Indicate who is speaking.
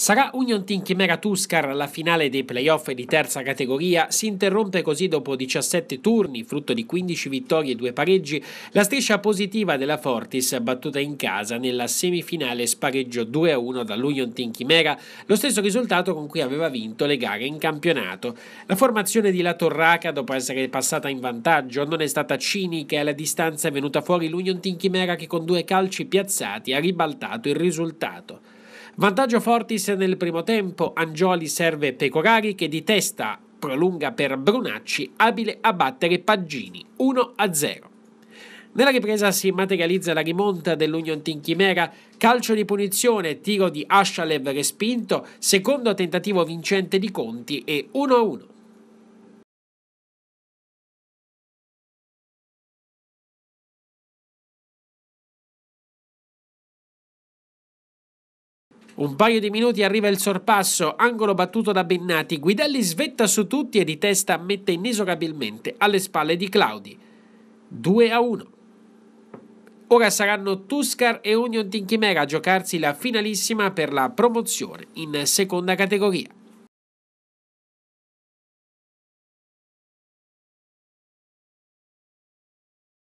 Speaker 1: Sarà Union Team Chimera Tuscar la finale dei playoff di terza categoria, si interrompe così dopo 17 turni, frutto di 15 vittorie e 2 pareggi, la striscia positiva della Fortis battuta in casa nella semifinale spareggio 2-1 dall'Union Team Chimera, lo stesso risultato con cui aveva vinto le gare in campionato. La formazione di La Torraca, dopo essere passata in vantaggio, non è stata cinica e alla distanza è venuta fuori l'Union Team Chimera che con due calci piazzati ha ribaltato il risultato. Vantaggio Fortis nel primo tempo, Angioli serve Pecorari che di testa prolunga per Brunacci, abile a battere Paggini 1-0. Nella ripresa si materializza la rimonta dell'Union Team Chimera, calcio di punizione, tiro di Ashalev
Speaker 2: respinto, secondo tentativo vincente di Conti e 1-1. Un paio di minuti
Speaker 1: arriva il sorpasso, angolo battuto da Bennati, Guidelli svetta su tutti e di testa mette inesorabilmente alle spalle di Claudi. 2 a 1. Ora saranno Tuscar e Union Tinchimera a giocarsi la finalissima per la promozione
Speaker 2: in seconda categoria.